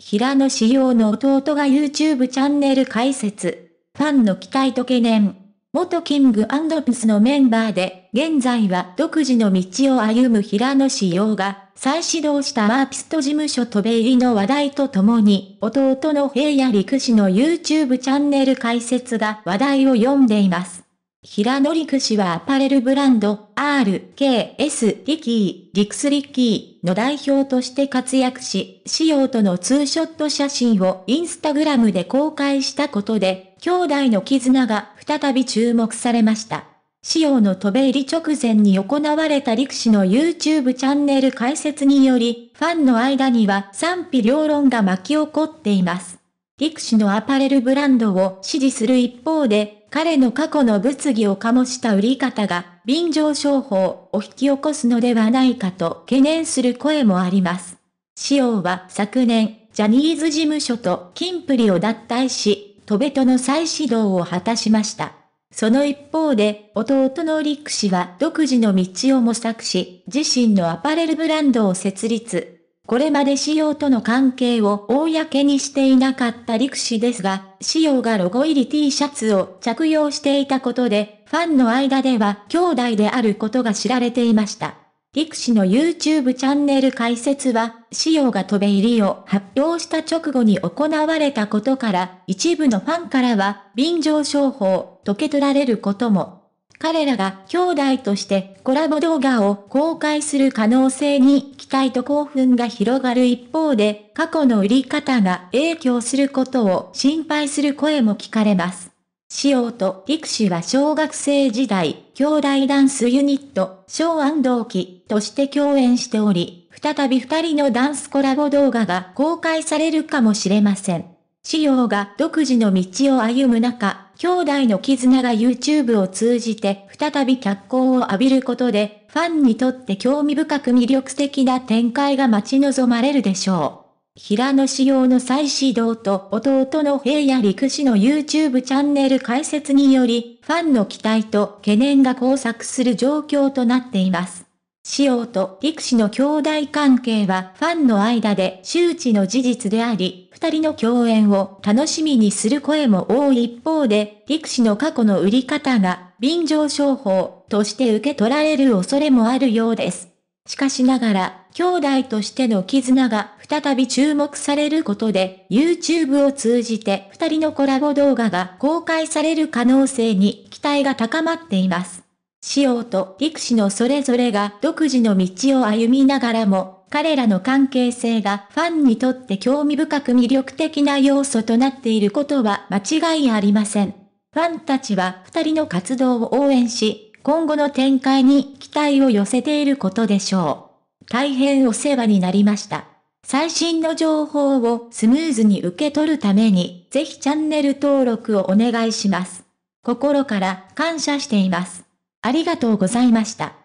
平野紫耀の弟が YouTube チャンネル開設。ファンの期待と懸念。元キングプスのメンバーで、現在は独自の道を歩む平野紫耀が、再始動したアーピスト事務所と米入りの話題とともに、弟の平野陸氏の YouTube チャンネル開設が話題を読んでいます。平野陸氏はアパレルブランド RKS リキー、リクスリッキーの代表として活躍し、仕様とのツーショット写真をインスタグラムで公開したことで、兄弟の絆が再び注目されました。仕様の飛べ入り直前に行われた陸氏の YouTube チャンネル開設により、ファンの間には賛否両論が巻き起こっています。リクシのアパレルブランドを支持する一方で、彼の過去の物議を醸した売り方が、便乗商法を引き起こすのではないかと懸念する声もあります。シオは昨年、ジャニーズ事務所とキンプリを脱退し、トベトの再始動を果たしました。その一方で、弟のリック氏は独自の道を模索し、自身のアパレルブランドを設立。これまで仕様との関係を公にしていなかった陸士ですが、仕様がロゴ入り T シャツを着用していたことで、ファンの間では兄弟であることが知られていました。陸士の YouTube チャンネル解説は、仕様が飛べ入りを発表した直後に行われたことから、一部のファンからは、便乗商法、溶け取られることも彼らが兄弟としてコラボ動画を公開する可能性に期待と興奮が広がる一方で、過去の売り方が影響することを心配する声も聞かれます。仕様と育クは小学生時代、兄弟ダンスユニット、小安同期として共演しており、再び二人のダンスコラボ動画が公開されるかもしれません。仕様が独自の道を歩む中、兄弟の絆が YouTube を通じて再び脚光を浴びることで、ファンにとって興味深く魅力的な展開が待ち望まれるでしょう。平野仕耀の再始動と弟の平野陸氏の YouTube チャンネル開設により、ファンの期待と懸念が交錯する状況となっています。塩と陸士の兄弟関係はファンの間で周知の事実であり、二人の共演を楽しみにする声も多い一方で、陸士の過去の売り方が便乗商法として受け取られる恐れもあるようです。しかしながら、兄弟としての絆が再び注目されることで、YouTube を通じて二人のコラボ動画が公開される可能性に期待が高まっています。様と育児のそれぞれが独自の道を歩みながらも、彼らの関係性がファンにとって興味深く魅力的な要素となっていることは間違いありません。ファンたちは二人の活動を応援し、今後の展開に期待を寄せていることでしょう。大変お世話になりました。最新の情報をスムーズに受け取るために、ぜひチャンネル登録をお願いします。心から感謝しています。ありがとうございました。